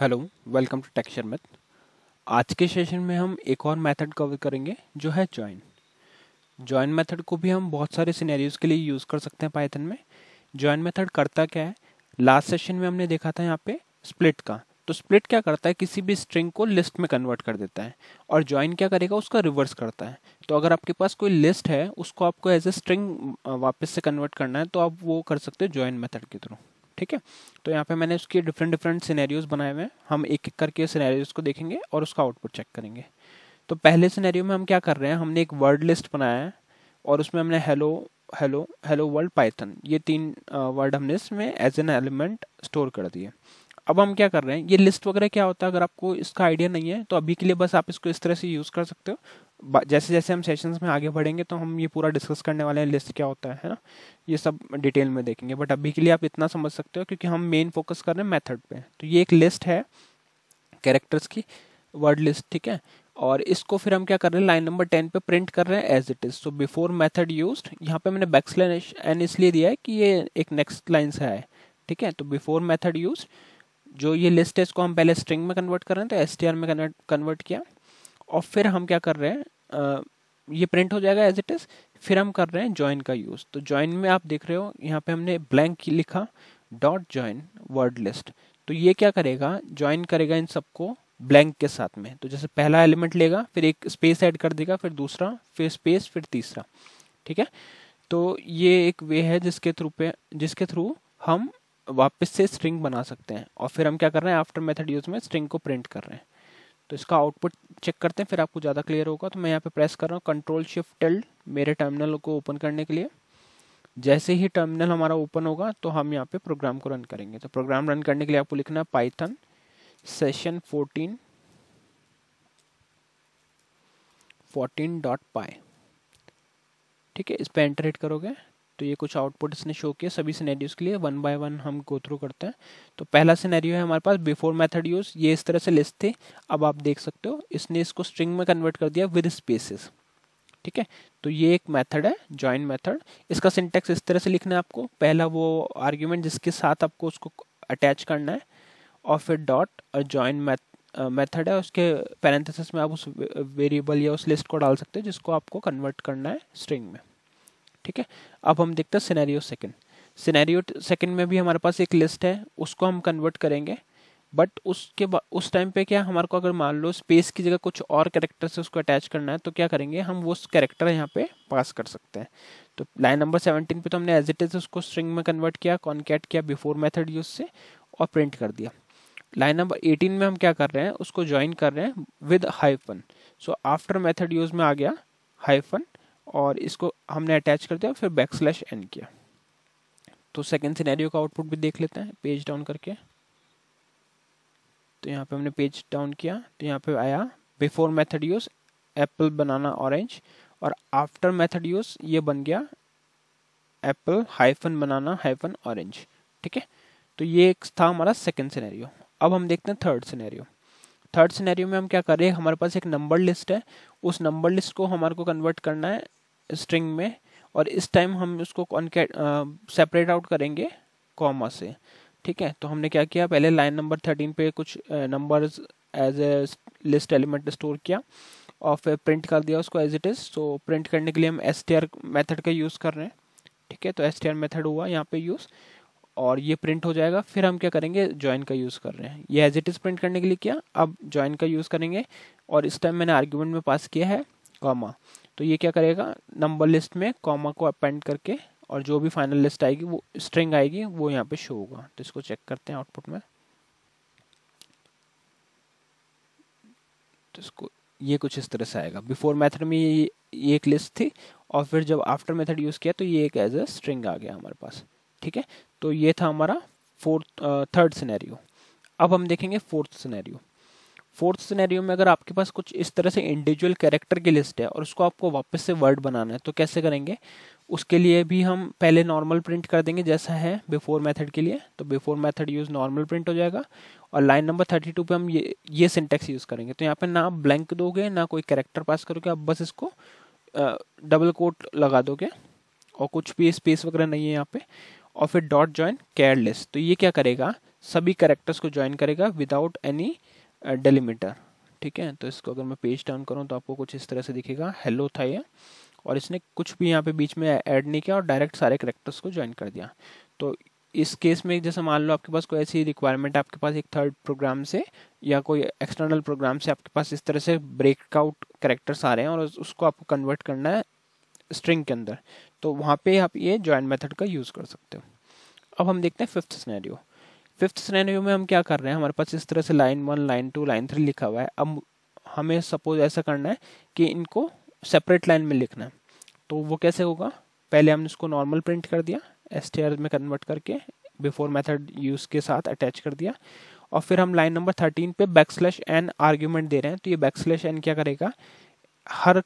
hello welcome to Texture Math आज के session में हम एक और मेथड कवर करेंगे जो है जॉइन जॉइन मेथड को भी हम बहुत सारे सिनेरियोज़ के लिए यूज़ कर सकते हैं पाइथन में जॉइन मेथड करता क्या है लास्ट सेशन में हमने देखा था यहाँ पे स्प्लिट का तो स्प्लिट क्या करता है किसी भी स्ट्रिंग को लिस्ट में कन्वर्ट कर देता है और ज्वाइन क्या करेगा उसका रिवर्स करता है तो अगर आपके पास कोई लिस्ट है उसको आपको एज ए स्ट्रिंग वापस से कन्वर्ट करना है तो आप वो कर सकते हो ज्वाइन मेथड के थ्रू ठीक है तो यहाँ पे मैंने उसके डिफरेंट डिफरेंट सिनेरियोज बनाए हुए हैं हम एक एक करके सिनेरियोज को देखेंगे और उसका आउटपुट चेक करेंगे तो पहले सिनेरियो में हम क्या कर रहे हैं हमने एक वर्ड लिस्ट बनाया है और उसमें हमने hello hello hello world Python ये तीन वर्ड हमने इसमें एज एन एलिमेंट स्टोर कर दिए अब हम क्या कर रहे हैं ये लिस्ट वगैरह क्या होता है अगर आपको इसका आइडिया नहीं है तो अभी के लिए बस आप इसको इस तरह से यूज़ कर सकते हो जैसे जैसे हम सेशंस में आगे बढ़ेंगे तो हम ये पूरा डिस्कस करने वाले हैं लिस्ट क्या होता है ना ये सब डिटेल में देखेंगे बट अभी के लिए आप इतना समझ सकते हो क्योंकि हम मेन फोकस कर रहे हैं मैथड पे तो ये एक लिस्ट है कैरेक्टर्स की वर्ड लिस्ट ठीक है और इसको फिर हम क्या कर रहे हैं लाइन नंबर टेन पे प्रिंट कर रहे हैं as it is so before method use यहाँ पे मैंने बैक्सलेन एन इसलिए दिया है कि ये एक नेक्स्ट लाइन से आए ठीक है तो बिफोर मेथड यूज जो ये लिस्ट है इसको हम पहले स्ट्रिंग में कन्वर्ट कर रहे हैं तो एस में कन्वर्ट कन्वर्ट किया और फिर हम क्या कर रहे हैं ये प्रिंट हो जाएगा एज इट इज़ फिर हम कर रहे हैं ज्वाइन का यूज़ तो ज्वाइन में आप देख रहे हो यहाँ पे हमने ब्लैंक लिखा डॉट ज्वाइन वर्ड लिस्ट तो ये क्या करेगा ज्वाइन करेगा इन सबको ब्लैंक के साथ में तो जैसे पहला एलिमेंट लेगा फिर एक स्पेस ऐड कर देगा फिर दूसरा फिर स्पेस फिर तीसरा ठीक है तो ये एक वे है जिसके थ्रू पे जिसके थ्रू हम वापस से स्ट्रिंग बना सकते हैं और फिर हम क्या कर रहे हैं आफ्टर मेथड यूज में स्ट्रिंग को प्रिंट कर रहे हैं तो इसका आउटपुट चेक करते हैं फिर आपको ज़्यादा क्लियर होगा तो मैं यहाँ पे प्रेस कर रहा हूँ कंट्रोल शिफ्ट टेल्ड मेरे टर्मिनल को ओपन करने के लिए जैसे ही टर्मिनल हमारा ओपन होगा तो हम यहाँ पे प्रोग्राम को रन करेंगे तो प्रोग्राम रन करने के लिए आपको लिखना है Python session fourteen fourteen dot py ठीक है इस पर एंटर हिट करोगे तो ये कुछ आउटपुट इसने शो किया सभी सिनेरियोज के लिए वन बाय वन हम गो थ्रू करते हैं तो पहला सिनेरियो है हमारे पास बिफोर मेथड यूज ये इस तरह से लिस्ट थी अब आप देख सकते हो इसने इसको स्ट्रिंग में कन्वर्ट कर दिया विद स्पेसिस ठीक है तो ये एक मेथड है जॉइन मेथड इसका सिंटेक्स इस तरह से लिखना है आपको पहला वो आर्ग्यूमेंट जिसके साथ आपको उसको अटैच करना है और फिर डॉट और ज्वाइन मेथड है उसके पैरेंथेसिस में आप उस वेरिएबल या उस लिस्ट को डाल सकते हो जिसको आपको कन्वर्ट करना है स्ट्रिंग में ठीक है अब हम देखते हैं सिनेरियो सेकंड सिनेरियो सेकंड में भी हमारे पास एक लिस्ट है उसको हम कन्वर्ट करेंगे बट उसके उस टाइम पे क्या हमारे को अगर मान लो स्पेस की जगह कुछ और करेक्टर से उसको अटैच करना है तो क्या करेंगे हम वो करेक्टर यहाँ पे पास कर सकते हैं तो लाइन नंबर सेवनटीन पे तो हमने एज इट इज उसको स्ट्रिंग में कन्वर्ट किया कॉन्केट किया बिफोर मेथड यूज से और प्रिंट कर दिया लाइन नंबर एटीन में हम क्या कर रहे हैं उसको ज्वाइन कर रहे हैं with hyphen so after method use में आ गया हाइफन और इसको हमने अटैच कर दिया फिर बैक स्लैश एन किया तो सेकेंड सिनेरियो का आउटपुट भी देख लेते हैं पेज डाउन करके तो यहाँ पे हमने पेज डाउन किया तो यहाँ पे आया before method use apple banana orange और आफ्टर मेथड यूज ये बन गया apple hyphen banana hyphen orange ठीक है तो ये एक था हमारा सेकेंड सिनेरियो अब हम देखते हैं थर्ड सिनेरियो थर्ड सिनेरियो में हम क्या कर रहे हैं हमारे पास एक नंबर लिस्ट है उस नंबर लिस्ट को हमारे को कन्वर्ट करना है स्ट्रिंग में और इस टाइम हम उसको कॉन्केट सेपरेट आउट करेंगे कॉमा से ठीक है तो हमने क्या किया पहले लाइन नंबर थर्टीन पे कुछ numbers as a list element store किया और फिर प्रिंट कर दिया उसको as it is so print करने के लिए हम एस टी आर मेथड का यूज़ कर रहे हैं ठीक है तो एस टी आर मेथड हुआ यहाँ पे यूज़ और ये प्रिंट हो जाएगा फिर हम क्या करेंगे ज्वाइन का यूज़ कर रहे हैं ये एज इट इज़ प्रिंट करने के लिए किया अब ज्वाइन का यूज़ करेंगे और इस टाइम मैंने आर्ग्यूमेंट में पास किया है कॉमा तो ये क्या करेगा नंबर लिस्ट में कॉमा को अपेंड करके और जो भी फाइनल लिस्ट आएगी वो स्ट्रिंग आएगी वो यहाँ पे शो होगा तो इसको चेक करते हैं आउटपुट में तो इसको ये कुछ इस तरह से आएगा बिफोर मेथड में ये, एक लिस्ट थी और फिर जब आफ्टर मेथड यूज़ किया तो ये एक एज अ स्ट्रिंग आ गया हमारे पास ठीक है तो ये था हमारा फोर्थ थर्ड सिनेरियो अब हम देखेंगे फोर्थ सिनेरियो फोर्थ सिनेरियो में अगर आपके पास कुछ इस तरह से इंडिविजुअल कैरेक्टर की लिस्ट है और उसको आपको वापस से वर्ड बनाना है तो कैसे करेंगे उसके लिए भी हम पहले नॉर्मल प्रिंट कर देंगे जैसा है बिफोर मेथड के लिए तो before method use normal print हो जाएगा और लाइन नंबर थर्टी टू पर हम ये ये सिंटेक्स यूज़ करेंगे तो यहाँ पे ना ब्लैंक दोगे ना कोई कैरेक्टर पास करोगे आप बस इसको डबल कोट लगा दोगे और कुछ भी स्पेस वगैरह नहीं है यहाँ पे और फिर डॉट ज्वाइन केयर तो ये क्या करेगा सभी कैरेक्टर्स को ज्वाइन करेगा विदाउट एनी डेलीमीटर ठीक है तो इसको अगर मैं पेज टर्न करूँ तो आपको कुछ इस तरह से दिखेगा हेलो था ये और इसने कुछ भी यहाँ पे बीच में ऐड नहीं किया और डायरेक्ट सारे करेक्टर्स को ज्वाइन कर दिया तो इस केस में जैसे मान लो आपके पास कोई ऐसी रिक्वायरमेंट आपके पास एक थर्ड प्रोग्राम से या कोई एक्सटर्नल प्रोग्राम से आपके पास इस तरह से ब्रेकआउट करेक्टर्स आ रहे हैं और उसको आपको कन्वर्ट करना है स्ट्रिंग के अंदर तो वहाँ पे आप ये ज्वाइन मेथड का यूज़ कर सकते हो अब हम देखते हैं फिफ्थ स्नैरियो फिफ्थ सिनेरियो में हम क्या कर रहे हैं हमारे पास इस तरह से line one line two line three लिखा हुआ है अब हमें सपोज ऐसा करना है कि इनको सेपरेट लाइन में लिखना है तो वो कैसे होगा पहले हमने इसको नॉर्मल प्रिंट कर दिया एस में कन्वर्ट करके बिफोर मेथड यूज के साथ अटैच कर दिया और फिर हम लाइन नंबर थर्टीन पे बैक स्लैश एन आर्ग्यूमेंट दे रहे हैं तो ये बैक स्लैश एन क्या करेगा हर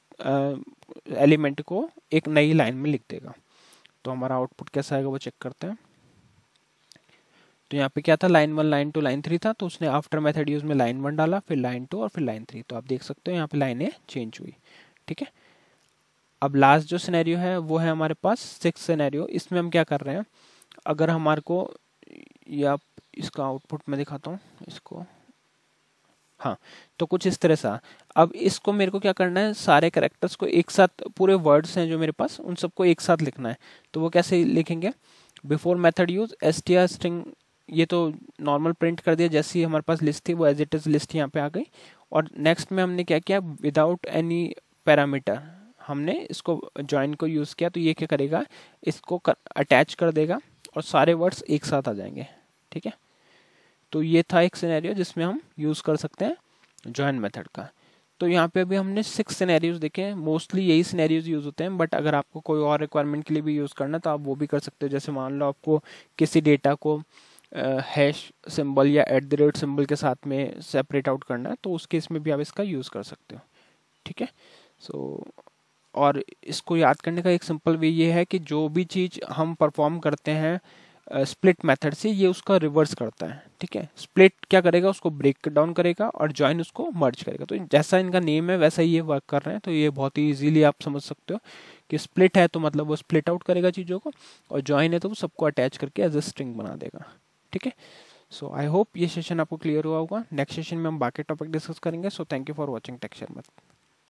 एलिमेंट को एक नई लाइन में लिख देगा तो हमारा आउटपुट कैसा आएगा वो चेक करते हैं तो यहाँ पे क्या था line one line two line three था तो उसने आफ्टर मेथड यूज में लाइन वन डाला फिर लाइन टू और फिर लाइन थ्री तो आप देख सकते हो यहाँ पे लाइनें चेंज हुई ठीक है अब लास्ट जो सिनेरियो है वो है हमारे पास सिक्स सिनेरियो इसमें हम क्या कर रहे हैं अगर हमारे को या इसका आउटपुट मैं दिखाता हूँ इसको हाँ तो कुछ इस तरह सा अब इसको मेरे को क्या करना है सारे करेक्टर्स को एक साथ पूरे वर्ड्स हैं जो मेरे पास उन सबको एक साथ लिखना है तो वो कैसे लिखेंगे before method use S T R string ये तो नॉर्मल प्रिंट कर दिया जैसी हमारे पास लिस्ट थी वो एज इट इज़ लिस्ट यहाँ पे आ गई और नेक्स्ट में हमने क्या किया विदाउट एनी पैरामीटर हमने इसको ज्वाइन को यूज़ किया तो ये क्या करेगा इसको कर, अटैच कर देगा और सारे वर्ड्स एक साथ आ जाएंगे ठीक है तो ये था एक सिनेरियो जिसमें हम यूज़ कर सकते हैं ज्वाइन मेथड का तो यहाँ पे अभी हमने सिक्स सिनेरियोज देखे हैं मोस्टली यही सिनेरियोज यूज़ होते हैं बट अगर आपको कोई और रिक्वायरमेंट के लिए भी यूज़ करना तो आप वो भी कर सकते हो जैसे मान लो आपको किसी डेटा को हैश सिंबल या एट द रेट सिंबल के साथ में सेपरेट आउट करना है तो उस केस में भी आप इसका यूज़ कर सकते हो ठीक है सो और इसको याद करने का एक सिंपल वे ये है कि जो भी चीज़ हम परफॉर्म करते हैं स्प्लिट मेथड से ये उसका रिवर्स करता है ठीक है स्प्लिट क्या करेगा उसको ब्रेक डाउन करेगा और ज्वाइन उसको मर्ज करेगा तो जैसा इनका नेम है वैसा ही ये वर्क कर रहे हैं तो ये बहुत ही इजीली आप समझ सकते हो कि स्प्लिट है तो मतलब वो स्प्लिट आउट करेगा चीज़ों को और ज्वाइन है तो वो सबको अटैच करके एज ए स्ट्रिंग बना देगा ठीक है सो आई होप ये सेशन आपको क्लियर हुआ होगा नेक्स्ट सेशन में हम बाकी टॉपिक डिस्कस करेंगे so thank you for watching Texture मत